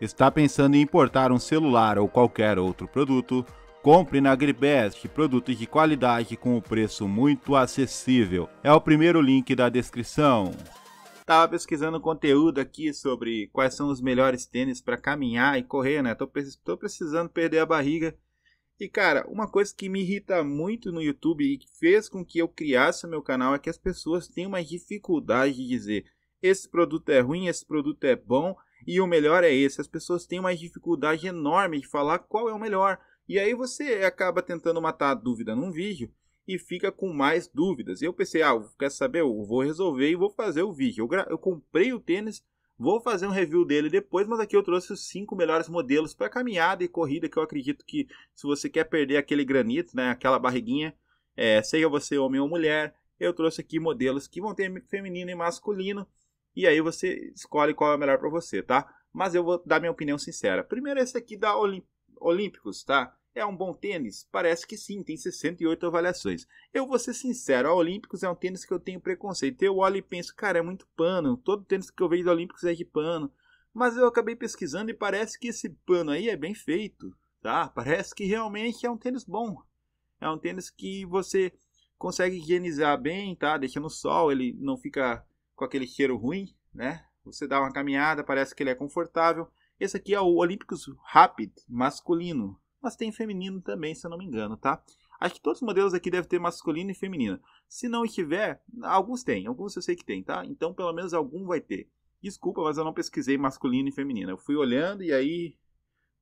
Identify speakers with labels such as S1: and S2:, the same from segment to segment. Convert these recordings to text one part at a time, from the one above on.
S1: Está pensando em importar um celular ou qualquer outro produto? Compre na Gribest produtos de qualidade com um preço muito acessível. É o primeiro link da descrição. Tava pesquisando conteúdo aqui sobre quais são os melhores tênis para caminhar e correr, né? Tô, tô precisando perder a barriga. E cara, uma coisa que me irrita muito no YouTube e que fez com que eu criasse o meu canal é que as pessoas têm uma dificuldade de dizer esse produto é ruim, esse produto é bom e o melhor é esse: as pessoas têm uma dificuldade enorme de falar qual é o melhor. E aí você acaba tentando matar a dúvida num vídeo e fica com mais dúvidas. E eu pensei, ah, quer saber? Eu vou resolver e vou fazer o vídeo. Eu, eu comprei o tênis, vou fazer um review dele depois, mas aqui eu trouxe os cinco melhores modelos para caminhada e corrida, que eu acredito que se você quer perder aquele granito, né, aquela barriguinha, é, seja você homem ou mulher, eu trouxe aqui modelos que vão ter feminino e masculino e aí você escolhe qual é o melhor para você, tá? Mas eu vou dar minha opinião sincera. Primeiro esse aqui da Olim Olímpicos, tá? É um bom tênis? Parece que sim, tem 68 avaliações. Eu vou ser sincero, a Olímpicos é um tênis que eu tenho preconceito. Eu olho e penso, cara, é muito pano. Todo tênis que eu vejo da Olímpicos é de pano. Mas eu acabei pesquisando e parece que esse pano aí é bem feito, tá? Parece que realmente é um tênis bom. É um tênis que você consegue higienizar bem, tá? Deixa no sol, ele não fica com aquele cheiro ruim, né? Você dá uma caminhada, parece que ele é confortável. Esse aqui é o Olympics Rapid masculino, mas tem feminino também, se eu não me engano, tá? Acho que todos os modelos aqui devem ter masculino e feminino. Se não tiver, alguns tem, alguns eu sei que tem, tá? Então pelo menos algum vai ter. Desculpa, mas eu não pesquisei masculino e feminino. Eu fui olhando e aí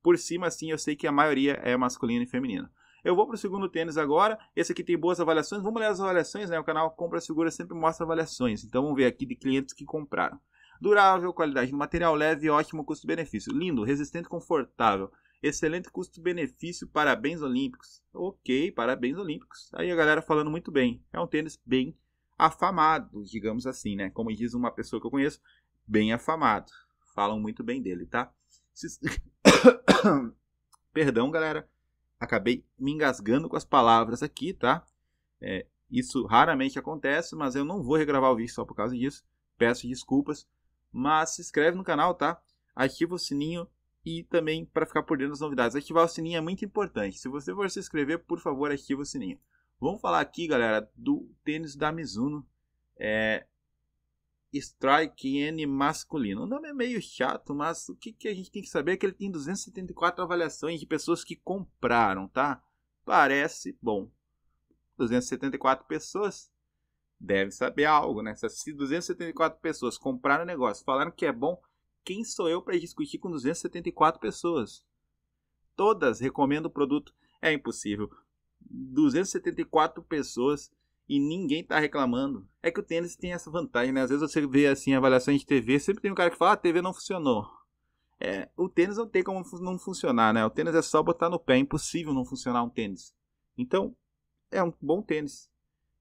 S1: por cima assim eu sei que a maioria é masculino e feminino. Eu vou para o segundo tênis agora. Esse aqui tem boas avaliações. Vamos ler as avaliações, né? O canal Compra Segura sempre mostra avaliações. Então vamos ver aqui de clientes que compraram. Durável, qualidade do material leve, ótimo custo-benefício. Lindo, resistente, confortável. Excelente custo-benefício, parabéns olímpicos. Ok, parabéns olímpicos. Aí a galera falando muito bem. É um tênis bem afamado, digamos assim, né? Como diz uma pessoa que eu conheço, bem afamado. Falam muito bem dele, tá? Perdão, galera acabei me engasgando com as palavras aqui, tá? É, isso raramente acontece, mas eu não vou regravar o vídeo só por causa disso. Peço desculpas, mas se inscreve no canal, tá? Ativa o sininho e também para ficar por dentro das novidades. Ativar o sininho é muito importante. Se você for se inscrever, por favor, ativa o sininho. Vamos falar aqui, galera, do tênis da Mizuno. É, Strike N masculino. O nome é meio chato, mas o que, que a gente tem que saber é que ele tem 274 avaliações de pessoas que compraram, tá? Parece bom. 274 pessoas deve saber algo, né? Se 274 pessoas compraram o negócio, falaram que é bom, quem sou eu para discutir com 274 pessoas? Todas recomendam o produto, é impossível. 274 pessoas e ninguém tá reclamando. É que o tênis tem essa vantagem, né? Às vezes você vê assim avaliações de TV, sempre tem um cara que fala, ah, a TV não funcionou. É, o tênis não tem como não funcionar, né? O tênis é só botar no pé, é impossível não funcionar um tênis. Então, é um bom tênis.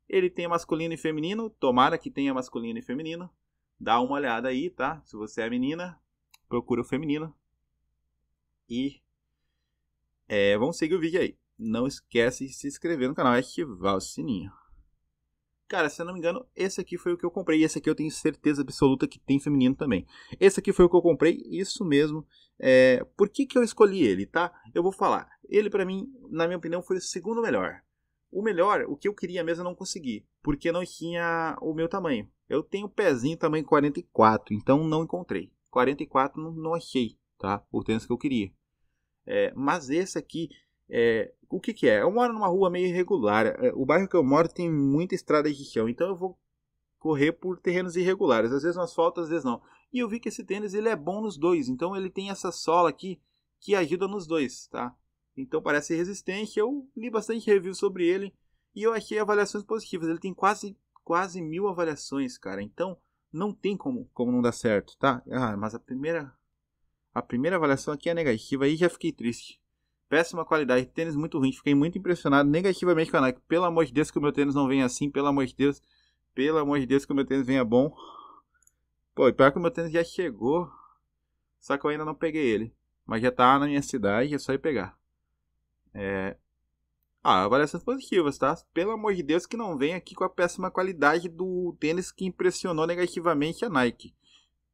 S1: Ele tem masculino e feminino, tomara que tenha masculino e feminino. Dá uma olhada aí, tá? Se você é menina, procura o feminino. E é, vamos seguir o vídeo aí. Não esquece de se inscrever no canal e ativar o sininho. Cara, se eu não me engano, esse aqui foi o que eu comprei. esse aqui eu tenho certeza absoluta que tem feminino também. Esse aqui foi o que eu comprei, isso mesmo. É, por que, que eu escolhi ele, tá? Eu vou falar. Ele, para mim, na minha opinião, foi o segundo melhor. O melhor, o que eu queria mesmo, eu não consegui, porque não tinha o meu tamanho. Eu tenho pezinho tamanho 44, então não encontrei. 44 não, não achei, tá? O tênis que eu queria. É, mas esse aqui, é, o que, que, é? Eu moro numa rua meio irregular. É, o bairro que eu moro tem muita estrada de chão, então eu vou correr por terrenos irregulares. Às vezes no asfalto, às vezes não. E eu vi que esse tênis ele é bom nos dois, então ele tem essa sola aqui que ajuda nos dois, tá? Então parece resistente. Eu li bastante review sobre ele e eu achei avaliações positivas. Ele tem quase quase mil avaliações, cara. Então não tem como, como não dar certo, tá? Ah, mas a primeira a primeira avaliação aqui é negativa, aí já fiquei triste péssima qualidade, tênis muito ruim. Fiquei muito impressionado negativamente com a Nike. Pelo amor de Deus, que o meu tênis não venha assim. Pelo amor de Deus, pelo amor de Deus, que o meu tênis venha bom. Pô, e pior que o meu tênis já chegou, só que eu ainda não peguei ele. Mas já tá na minha cidade, é só ir pegar. É... Ah, avaliações positivas, tá? Pelo amor de Deus, que não venha aqui com a péssima qualidade do tênis que impressionou negativamente a Nike.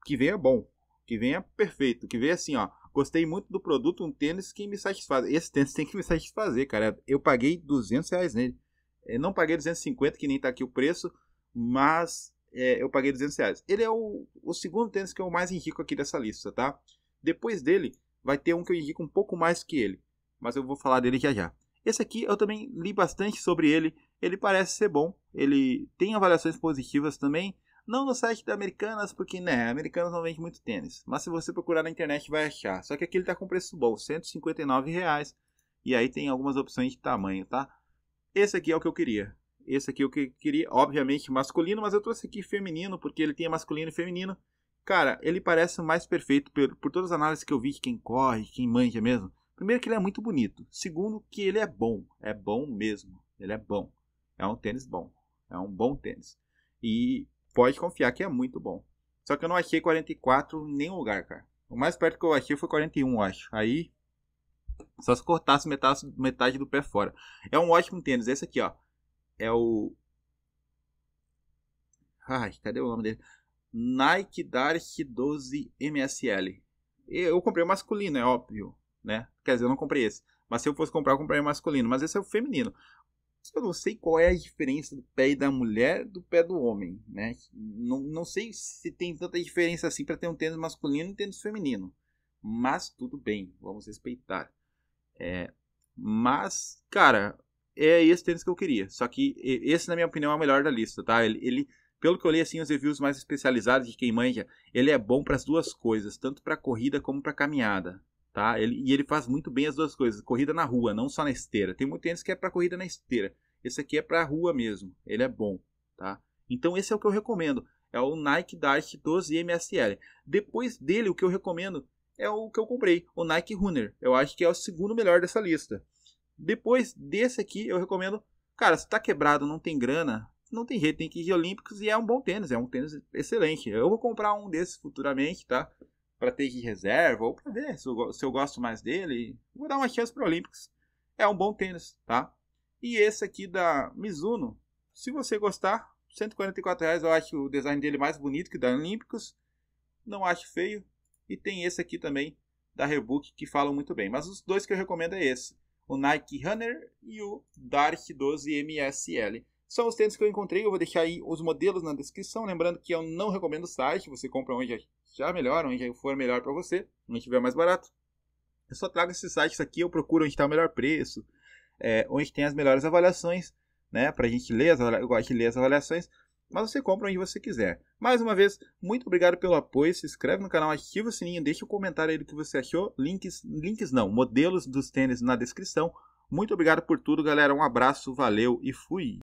S1: Que venha bom, que venha perfeito, que venha assim, ó. Gostei muito do produto, um tênis que me satisfaz. Esse tênis tem que me satisfazer, cara. Eu paguei 200 reais nele. Eu é, não paguei 250, que nem tá aqui o preço, mas é, eu paguei 200 reais. Ele é o, o segundo tênis que eu mais indico aqui dessa lista, tá? Depois dele, vai ter um que eu indico um pouco mais que ele, mas eu vou falar dele já já. Esse aqui eu também li bastante sobre ele, ele parece ser bom, ele tem avaliações positivas também, não no site da Americanas, porque né, Americanas não vende muito tênis. Mas se você procurar na internet vai achar. Só que aqui ele tá com preço bom, 159 reais. E aí tem algumas opções de tamanho, tá? Esse aqui é o que eu queria. Esse aqui é o que eu queria, obviamente masculino, mas eu trouxe aqui feminino, porque ele tem masculino e feminino. Cara, ele parece o mais perfeito por, por todas as análises que eu vi de quem corre, quem manja mesmo. Primeiro que ele é muito bonito. Segundo que ele é bom. É bom mesmo. Ele é bom. É um tênis bom. É um bom tênis. E pode confiar que é muito bom. Só que eu não achei 44 em nenhum lugar, cara. O mais perto que eu achei foi 41, acho. Aí, só se cortasse metade, metade do pé fora. É um ótimo tênis. Esse aqui, ó. É o... Ai, cadê o nome dele? Nike Dark 12 MSL. Eu comprei o masculino, é óbvio, né? Quer dizer, eu não comprei esse. Mas se eu fosse comprar, eu compraria o masculino. Mas esse é o feminino eu não sei qual é a diferença do pé da mulher do pé do homem, né? Não, não sei se tem tanta diferença assim para ter um tênis masculino e um tênis feminino, mas tudo bem, vamos respeitar. É, mas, cara, é esse tênis que eu queria. Só que esse, na minha opinião, é o melhor da lista, tá? Ele, ele pelo que eu li, assim, os reviews mais especializados de quem manja, ele é bom para as duas coisas, tanto para corrida como para caminhada tá? Ele, e ele faz muito bem as duas coisas, corrida na rua, não só na esteira. Tem muito tênis que é para corrida na esteira. Esse aqui é para rua mesmo. Ele é bom, tá? Então esse é o que eu recomendo. É o Nike Dash 12 MSL. Depois dele, o que eu recomendo é o que eu comprei, o Nike Runner. Eu acho que é o segundo melhor dessa lista. Depois desse aqui, eu recomendo. Cara, se tá quebrado, não tem grana, não tem jeito, tem que ir Olímpicos e é um bom tênis, é um tênis excelente. Eu vou comprar um desses futuramente, tá? para ter de reserva ou para ver se eu, se eu, gosto mais dele. Vou dar uma chance para Olympics. É um bom tênis, tá? E esse aqui da Mizuno, se você gostar, 144 reais eu acho o design dele mais bonito que da Olímpicos. Não acho feio. E tem esse aqui também da Rebook que falam muito bem. Mas os dois que eu recomendo é esse, o Nike Runner e o Dark 12 MSL. São os tênis que eu encontrei, eu vou deixar aí os modelos na descrição, lembrando que eu não recomendo o site, você compra onde já melhor, onde for melhor para você, onde tiver mais barato. Eu só trago esses sites aqui, eu procuro onde está o melhor preço, é, onde tem as melhores avaliações, né, a gente ler, as, eu gosto de ler as avaliações, mas você compra onde você quiser. Mais uma vez, muito obrigado pelo apoio. Se inscreve no canal, ativa o sininho, deixa um comentário aí do que você achou. Links, links não, modelos dos tênis na descrição. Muito obrigado por tudo, galera. Um abraço, valeu e fui!